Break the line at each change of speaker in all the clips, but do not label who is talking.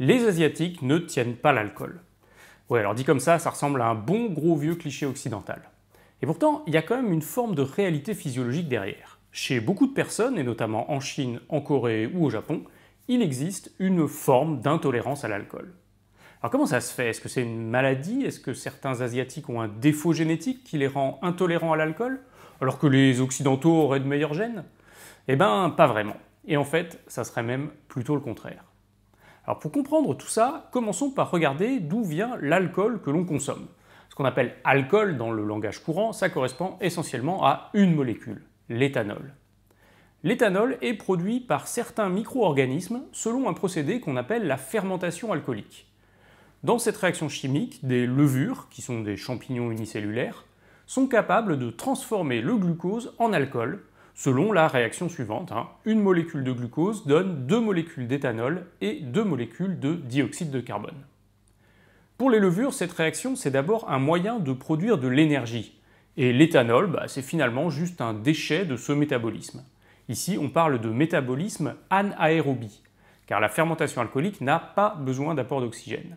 les Asiatiques ne tiennent pas l'alcool. Ouais, alors dit comme ça, ça ressemble à un bon gros vieux cliché occidental. Et pourtant, il y a quand même une forme de réalité physiologique derrière. Chez beaucoup de personnes, et notamment en Chine, en Corée ou au Japon, il existe une forme d'intolérance à l'alcool. Alors comment ça se fait Est-ce que c'est une maladie Est-ce que certains Asiatiques ont un défaut génétique qui les rend intolérants à l'alcool Alors que les Occidentaux auraient de meilleurs gènes Eh ben, pas vraiment. Et en fait, ça serait même plutôt le contraire. Alors pour comprendre tout ça, commençons par regarder d'où vient l'alcool que l'on consomme. Ce qu'on appelle alcool dans le langage courant, ça correspond essentiellement à une molécule, l'éthanol. L'éthanol est produit par certains micro-organismes selon un procédé qu'on appelle la fermentation alcoolique. Dans cette réaction chimique, des levures, qui sont des champignons unicellulaires, sont capables de transformer le glucose en alcool selon la réaction suivante. Hein. Une molécule de glucose donne deux molécules d'éthanol et deux molécules de dioxyde de carbone. Pour les levures, cette réaction, c'est d'abord un moyen de produire de l'énergie. Et l'éthanol, bah, c'est finalement juste un déchet de ce métabolisme. Ici, on parle de métabolisme anaérobie, car la fermentation alcoolique n'a pas besoin d'apport d'oxygène.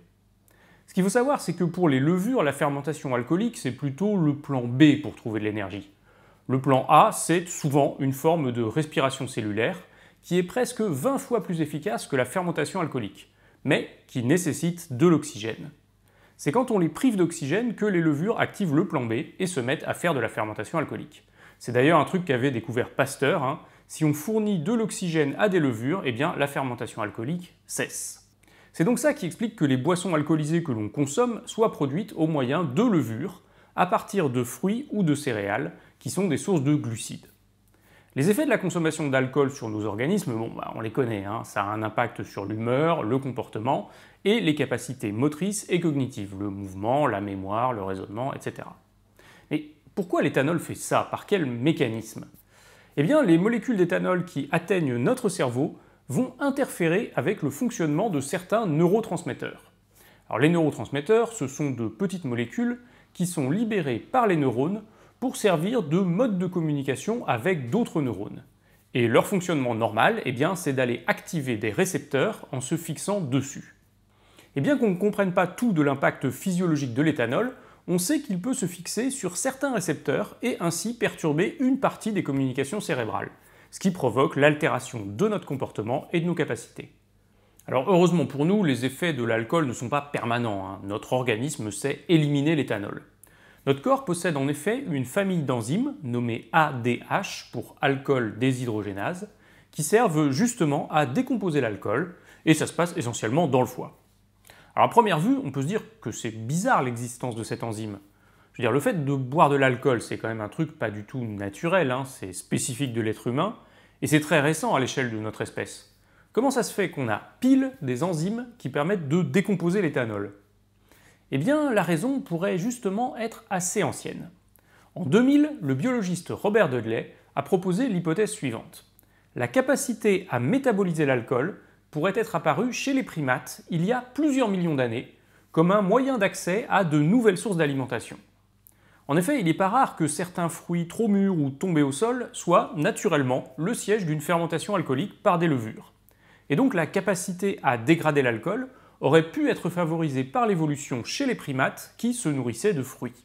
Ce qu'il faut savoir, c'est que pour les levures, la fermentation alcoolique, c'est plutôt le plan B pour trouver de l'énergie. Le plan A, c'est souvent une forme de respiration cellulaire qui est presque 20 fois plus efficace que la fermentation alcoolique, mais qui nécessite de l'oxygène. C'est quand on les prive d'oxygène que les levures activent le plan B et se mettent à faire de la fermentation alcoolique. C'est d'ailleurs un truc qu'avait découvert Pasteur. Hein. Si on fournit de l'oxygène à des levures, eh bien la fermentation alcoolique cesse. C'est donc ça qui explique que les boissons alcoolisées que l'on consomme soient produites au moyen de levures, à partir de fruits ou de céréales, qui sont des sources de glucides. Les effets de la consommation d'alcool sur nos organismes, bah, on les connaît, hein. ça a un impact sur l'humeur, le comportement et les capacités motrices et cognitives, le mouvement, la mémoire, le raisonnement, etc. Mais pourquoi l'éthanol fait ça Par quel mécanisme Eh bien, les molécules d'éthanol qui atteignent notre cerveau vont interférer avec le fonctionnement de certains neurotransmetteurs. Alors, les neurotransmetteurs, ce sont de petites molécules qui sont libérées par les neurones pour servir de mode de communication avec d'autres neurones. Et leur fonctionnement normal, eh bien, c'est d'aller activer des récepteurs en se fixant dessus. Et eh bien qu'on ne comprenne pas tout de l'impact physiologique de l'éthanol, on sait qu'il peut se fixer sur certains récepteurs et ainsi perturber une partie des communications cérébrales, ce qui provoque l'altération de notre comportement et de nos capacités. Alors heureusement pour nous, les effets de l'alcool ne sont pas permanents, hein. notre organisme sait éliminer l'éthanol. Notre corps possède en effet une famille d'enzymes nommée ADH pour alcool déshydrogénase qui servent justement à décomposer l'alcool et ça se passe essentiellement dans le foie. Alors à première vue, on peut se dire que c'est bizarre l'existence de cette enzyme. Je veux dire, le fait de boire de l'alcool, c'est quand même un truc pas du tout naturel, hein. c'est spécifique de l'être humain, et c'est très récent à l'échelle de notre espèce. Comment ça se fait qu'on a pile des enzymes qui permettent de décomposer l'éthanol eh bien, la raison pourrait justement être assez ancienne. En 2000, le biologiste Robert Dudley a proposé l'hypothèse suivante. La capacité à métaboliser l'alcool pourrait être apparue chez les primates il y a plusieurs millions d'années comme un moyen d'accès à de nouvelles sources d'alimentation. En effet, il n'est pas rare que certains fruits trop mûrs ou tombés au sol soient naturellement le siège d'une fermentation alcoolique par des levures. Et donc la capacité à dégrader l'alcool aurait pu être favorisée par l'évolution chez les primates qui se nourrissaient de fruits.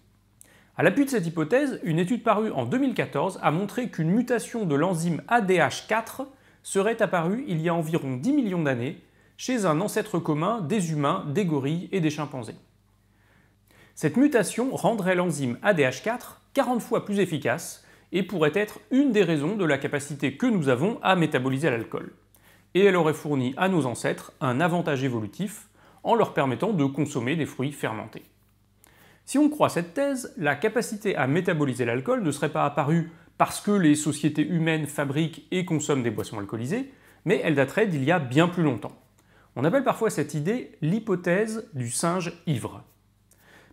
À l'appui de cette hypothèse, une étude parue en 2014 a montré qu'une mutation de l'enzyme ADH4 serait apparue il y a environ 10 millions d'années chez un ancêtre commun des humains, des gorilles et des chimpanzés. Cette mutation rendrait l'enzyme ADH4 40 fois plus efficace et pourrait être une des raisons de la capacité que nous avons à métaboliser l'alcool et elle aurait fourni à nos ancêtres un avantage évolutif en leur permettant de consommer des fruits fermentés. Si on croit cette thèse, la capacité à métaboliser l'alcool ne serait pas apparue parce que les sociétés humaines fabriquent et consomment des boissons alcoolisées, mais elle daterait d'il y a bien plus longtemps. On appelle parfois cette idée l'hypothèse du singe ivre.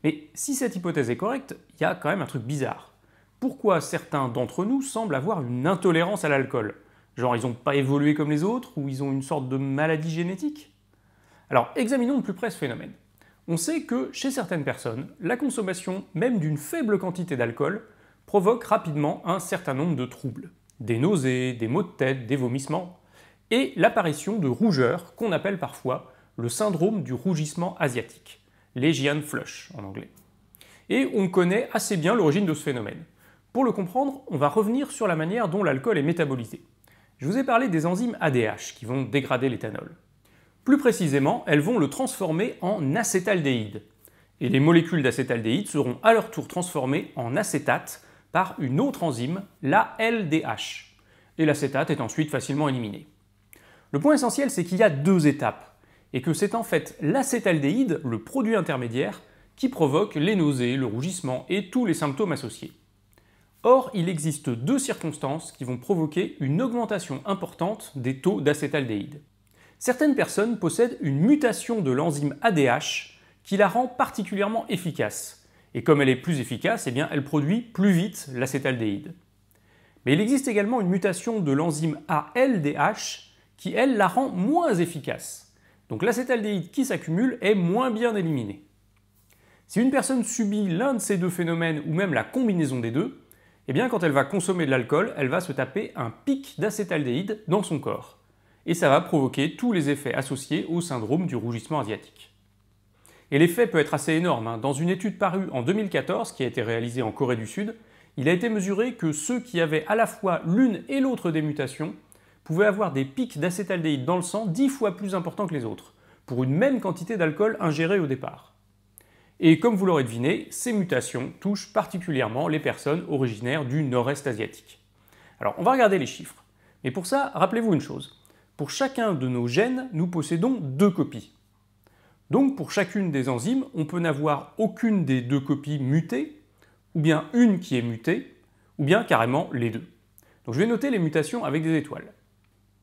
Mais si cette hypothèse est correcte, il y a quand même un truc bizarre. Pourquoi certains d'entre nous semblent avoir une intolérance à l'alcool Genre, ils n'ont pas évolué comme les autres ou ils ont une sorte de maladie génétique Alors, examinons de plus près ce phénomène. On sait que chez certaines personnes, la consommation même d'une faible quantité d'alcool provoque rapidement un certain nombre de troubles. Des nausées, des maux de tête, des vomissements, et l'apparition de rougeurs qu'on appelle parfois le syndrome du rougissement asiatique, l'Asian flush en anglais. Et on connaît assez bien l'origine de ce phénomène. Pour le comprendre, on va revenir sur la manière dont l'alcool est métabolisé je vous ai parlé des enzymes ADH qui vont dégrader l'éthanol. Plus précisément, elles vont le transformer en acétaldéhyde. Et les molécules d'acétaldéhyde seront à leur tour transformées en acétate par une autre enzyme, la LDH. Et l'acétate est ensuite facilement éliminé. Le point essentiel, c'est qu'il y a deux étapes, et que c'est en fait l'acétaldéhyde, le produit intermédiaire, qui provoque les nausées, le rougissement et tous les symptômes associés. Or, il existe deux circonstances qui vont provoquer une augmentation importante des taux d'acétaldéhyde. Certaines personnes possèdent une mutation de l'enzyme ADH qui la rend particulièrement efficace. Et comme elle est plus efficace, eh elle produit plus vite l'acétaldéhyde. Mais il existe également une mutation de l'enzyme ALDH qui, elle, la rend moins efficace. Donc l'acétaldéhyde qui s'accumule est moins bien éliminé. Si une personne subit l'un de ces deux phénomènes ou même la combinaison des deux, eh bien quand elle va consommer de l'alcool, elle va se taper un pic d'acétaldéhyde dans son corps. Et ça va provoquer tous les effets associés au syndrome du rougissement asiatique. Et l'effet peut être assez énorme. Hein. Dans une étude parue en 2014, qui a été réalisée en Corée du Sud, il a été mesuré que ceux qui avaient à la fois l'une et l'autre des mutations pouvaient avoir des pics d'acétaldéhyde dans le sang dix fois plus importants que les autres, pour une même quantité d'alcool ingérée au départ. Et comme vous l'aurez deviné, ces mutations touchent particulièrement les personnes originaires du nord-est asiatique. Alors on va regarder les chiffres. Mais pour ça, rappelez-vous une chose. Pour chacun de nos gènes, nous possédons deux copies. Donc pour chacune des enzymes, on peut n'avoir aucune des deux copies mutées, ou bien une qui est mutée, ou bien carrément les deux. Donc je vais noter les mutations avec des étoiles.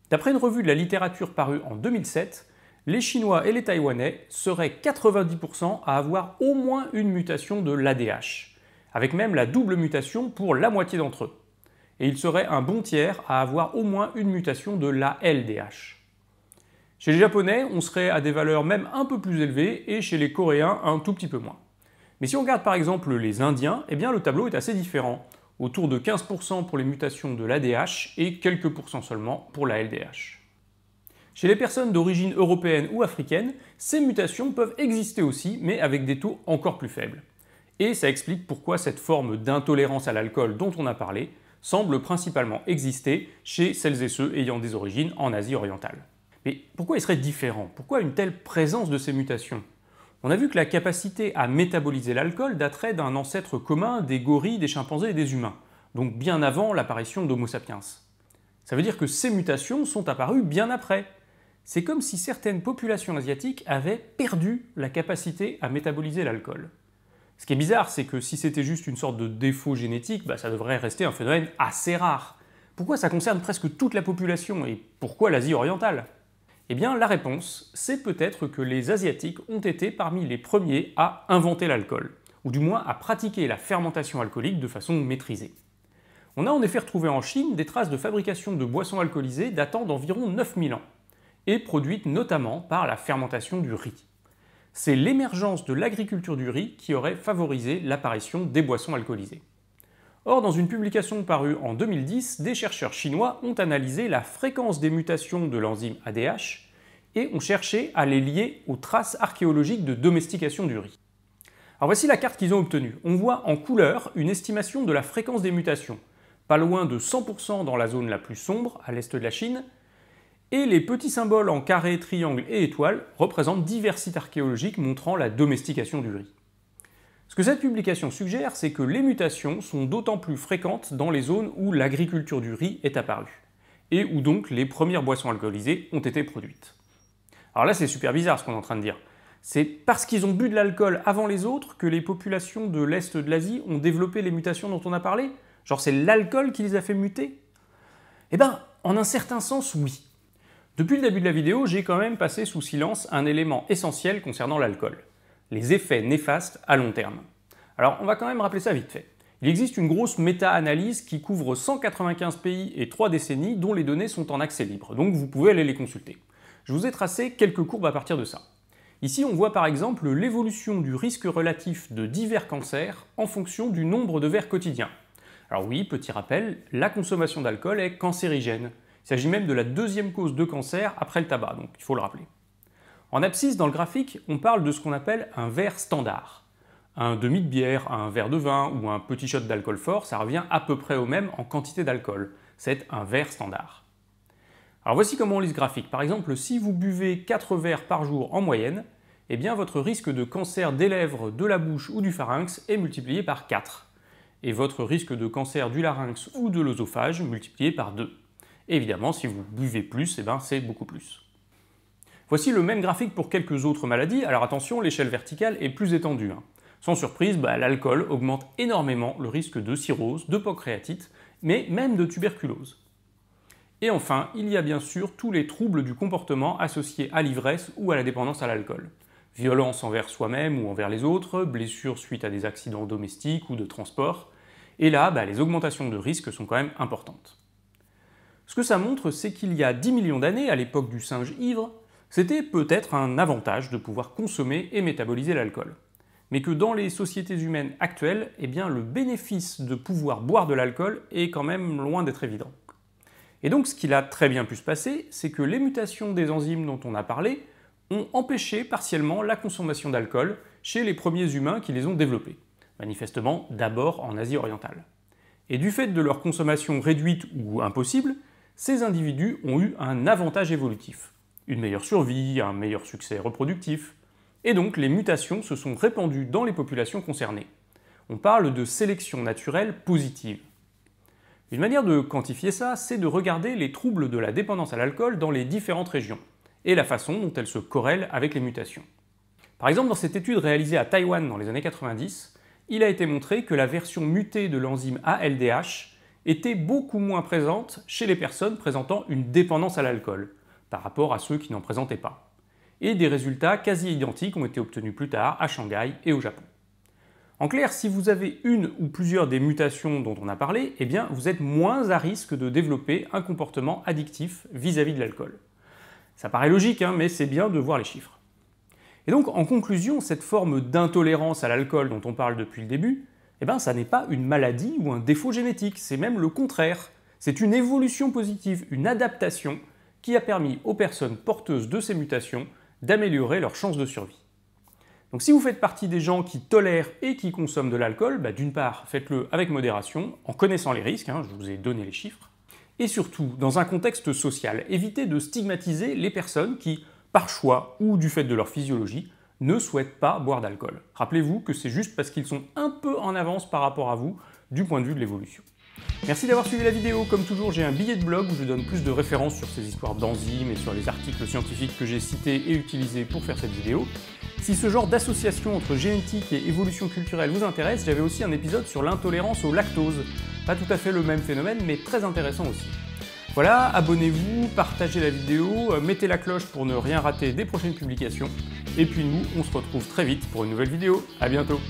D'après une revue de la littérature parue en 2007, les Chinois et les Taïwanais seraient 90% à avoir au moins une mutation de l'ADH, avec même la double mutation pour la moitié d'entre eux. Et ils seraient un bon tiers à avoir au moins une mutation de la LDH. Chez les Japonais, on serait à des valeurs même un peu plus élevées et chez les Coréens, un tout petit peu moins. Mais si on regarde par exemple les Indiens, eh bien le tableau est assez différent, autour de 15% pour les mutations de l'ADH et quelques pourcents seulement pour la LDH. Chez les personnes d'origine européenne ou africaine, ces mutations peuvent exister aussi, mais avec des taux encore plus faibles. Et ça explique pourquoi cette forme d'intolérance à l'alcool dont on a parlé semble principalement exister chez celles et ceux ayant des origines en Asie orientale. Mais pourquoi il serait différent Pourquoi une telle présence de ces mutations On a vu que la capacité à métaboliser l'alcool daterait d'un ancêtre commun des gorilles, des chimpanzés et des humains, donc bien avant l'apparition d'Homo sapiens. Ça veut dire que ces mutations sont apparues bien après, c'est comme si certaines populations asiatiques avaient perdu la capacité à métaboliser l'alcool. Ce qui est bizarre, c'est que si c'était juste une sorte de défaut génétique, bah, ça devrait rester un phénomène assez rare. Pourquoi ça concerne presque toute la population et pourquoi l'Asie orientale Eh bien, la réponse, c'est peut-être que les Asiatiques ont été parmi les premiers à inventer l'alcool, ou du moins à pratiquer la fermentation alcoolique de façon maîtrisée. On a en effet retrouvé en Chine des traces de fabrication de boissons alcoolisées datant d'environ 9000 ans et produite notamment par la fermentation du riz. C'est l'émergence de l'agriculture du riz qui aurait favorisé l'apparition des boissons alcoolisées. Or, dans une publication parue en 2010, des chercheurs chinois ont analysé la fréquence des mutations de l'enzyme ADH et ont cherché à les lier aux traces archéologiques de domestication du riz. Alors voici la carte qu'ils ont obtenue. On voit en couleur une estimation de la fréquence des mutations, pas loin de 100% dans la zone la plus sombre, à l'est de la Chine, et les petits symboles en carré, triangle et étoile représentent divers sites archéologiques montrant la domestication du riz. Ce que cette publication suggère, c'est que les mutations sont d'autant plus fréquentes dans les zones où l'agriculture du riz est apparue, et où donc les premières boissons alcoolisées ont été produites. Alors là, c'est super bizarre ce qu'on est en train de dire. C'est parce qu'ils ont bu de l'alcool avant les autres que les populations de l'Est de l'Asie ont développé les mutations dont on a parlé Genre c'est l'alcool qui les a fait muter Eh ben, en un certain sens, oui. Depuis le début de la vidéo, j'ai quand même passé sous silence un élément essentiel concernant l'alcool, les effets néfastes à long terme. Alors on va quand même rappeler ça vite fait. Il existe une grosse méta-analyse qui couvre 195 pays et 3 décennies dont les données sont en accès libre, donc vous pouvez aller les consulter. Je vous ai tracé quelques courbes à partir de ça. Ici on voit par exemple l'évolution du risque relatif de divers cancers en fonction du nombre de verres quotidiens. Alors oui, petit rappel, la consommation d'alcool est cancérigène. Il s'agit même de la deuxième cause de cancer après le tabac, donc il faut le rappeler. En abscisse, dans le graphique, on parle de ce qu'on appelle un verre standard. Un demi de bière, un verre de vin ou un petit shot d'alcool fort, ça revient à peu près au même en quantité d'alcool. C'est un verre standard. Alors voici comment on lit ce graphique. Par exemple, si vous buvez 4 verres par jour en moyenne, eh bien votre risque de cancer des lèvres, de la bouche ou du pharynx est multiplié par 4 et votre risque de cancer du larynx ou de l'œsophage multiplié par 2 évidemment, si vous buvez plus, eh ben, c'est beaucoup plus. Voici le même graphique pour quelques autres maladies. Alors attention, l'échelle verticale est plus étendue. Hein. Sans surprise, bah, l'alcool augmente énormément le risque de cirrhose, de pancréatite, mais même de tuberculose. Et enfin, il y a bien sûr tous les troubles du comportement associés à l'ivresse ou à la dépendance à l'alcool. Violence envers soi-même ou envers les autres, blessures suite à des accidents domestiques ou de transport. Et là, bah, les augmentations de risque sont quand même importantes. Ce que ça montre, c'est qu'il y a 10 millions d'années, à l'époque du singe ivre, c'était peut-être un avantage de pouvoir consommer et métaboliser l'alcool. Mais que dans les sociétés humaines actuelles, eh bien, le bénéfice de pouvoir boire de l'alcool est quand même loin d'être évident. Et donc ce qu'il a très bien pu se passer, c'est que les mutations des enzymes dont on a parlé ont empêché partiellement la consommation d'alcool chez les premiers humains qui les ont développés, manifestement d'abord en Asie orientale. Et du fait de leur consommation réduite ou impossible, ces individus ont eu un avantage évolutif, une meilleure survie, un meilleur succès reproductif, et donc les mutations se sont répandues dans les populations concernées. On parle de sélection naturelle positive. Une manière de quantifier ça, c'est de regarder les troubles de la dépendance à l'alcool dans les différentes régions, et la façon dont elles se corrèlent avec les mutations. Par exemple, dans cette étude réalisée à Taïwan dans les années 90, il a été montré que la version mutée de l'enzyme ALDH était beaucoup moins présente chez les personnes présentant une dépendance à l'alcool, par rapport à ceux qui n'en présentaient pas. Et des résultats quasi identiques ont été obtenus plus tard à Shanghai et au Japon. En clair, si vous avez une ou plusieurs des mutations dont on a parlé, eh bien vous êtes moins à risque de développer un comportement addictif vis-à-vis de l'alcool. Ça paraît logique, hein, mais c'est bien de voir les chiffres. Et donc, en conclusion, cette forme d'intolérance à l'alcool dont on parle depuis le début, eh bien ça n'est pas une maladie ou un défaut génétique, c'est même le contraire. C'est une évolution positive, une adaptation qui a permis aux personnes porteuses de ces mutations d'améliorer leurs chances de survie. Donc si vous faites partie des gens qui tolèrent et qui consomment de l'alcool, bah, d'une part, faites-le avec modération, en connaissant les risques, hein, je vous ai donné les chiffres, et surtout, dans un contexte social, évitez de stigmatiser les personnes qui, par choix ou du fait de leur physiologie, ne souhaitent pas boire d'alcool. Rappelez-vous que c'est juste parce qu'ils sont un peu en avance par rapport à vous du point de vue de l'évolution. Merci d'avoir suivi la vidéo. Comme toujours, j'ai un billet de blog où je donne plus de références sur ces histoires d'enzymes et sur les articles scientifiques que j'ai cités et utilisés pour faire cette vidéo. Si ce genre d'association entre génétique et évolution culturelle vous intéresse, j'avais aussi un épisode sur l'intolérance au lactose. Pas tout à fait le même phénomène, mais très intéressant aussi. Voilà, abonnez-vous, partagez la vidéo, euh, mettez la cloche pour ne rien rater des prochaines publications. Et puis nous, on se retrouve très vite pour une nouvelle vidéo. À bientôt